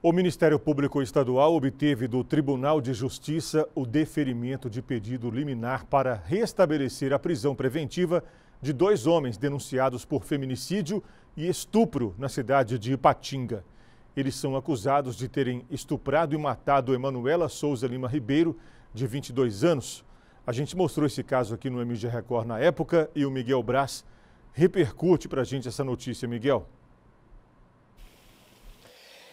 O Ministério Público Estadual obteve do Tribunal de Justiça o deferimento de pedido liminar para restabelecer a prisão preventiva de dois homens denunciados por feminicídio e estupro na cidade de Ipatinga. Eles são acusados de terem estuprado e matado Emanuela Souza Lima Ribeiro, de 22 anos. A gente mostrou esse caso aqui no MG Record na época e o Miguel Braz repercute para a gente essa notícia, Miguel.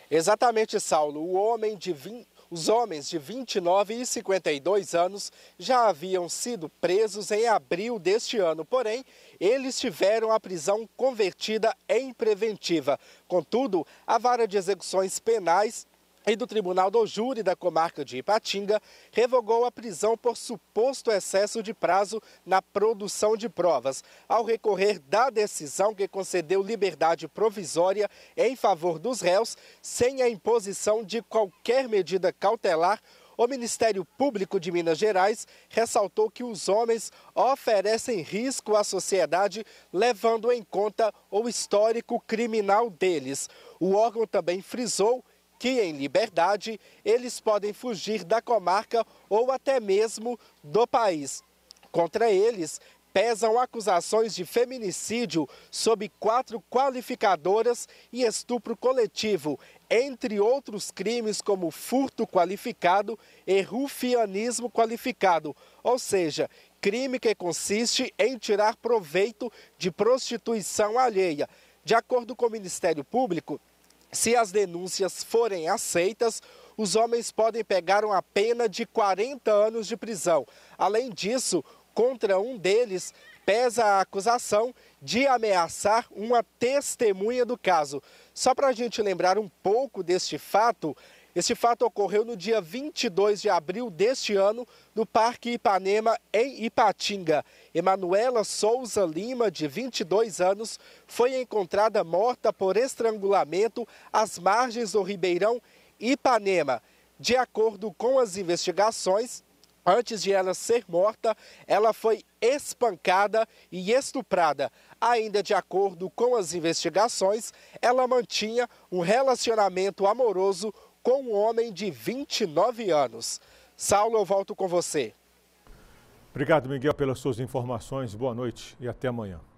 Exatamente, Saulo. Homem 20, os homens de 29 e 52 anos já haviam sido presos em abril deste ano, porém, eles tiveram a prisão convertida em preventiva. Contudo, a vara de execuções penais e do Tribunal do Júri da Comarca de Ipatinga revogou a prisão por suposto excesso de prazo na produção de provas, ao recorrer da decisão que concedeu liberdade provisória em favor dos réus, sem a imposição de qualquer medida cautelar. O Ministério Público de Minas Gerais ressaltou que os homens oferecem risco à sociedade, levando em conta o histórico criminal deles. O órgão também frisou que, em liberdade, eles podem fugir da comarca ou até mesmo do país. Contra eles, pesam acusações de feminicídio sob quatro qualificadoras e estupro coletivo, entre outros crimes como furto qualificado e rufianismo qualificado, ou seja, crime que consiste em tirar proveito de prostituição alheia. De acordo com o Ministério Público, se as denúncias forem aceitas, os homens podem pegar uma pena de 40 anos de prisão. Além disso, contra um deles pesa a acusação de ameaçar uma testemunha do caso. Só para a gente lembrar um pouco deste fato, esse fato ocorreu no dia 22 de abril deste ano, no Parque Ipanema, em Ipatinga. Emanuela Souza Lima, de 22 anos, foi encontrada morta por estrangulamento às margens do Ribeirão Ipanema. De acordo com as investigações, Antes de ela ser morta, ela foi espancada e estuprada. Ainda de acordo com as investigações, ela mantinha um relacionamento amoroso com um homem de 29 anos. Saulo, eu volto com você. Obrigado, Miguel, pelas suas informações. Boa noite e até amanhã.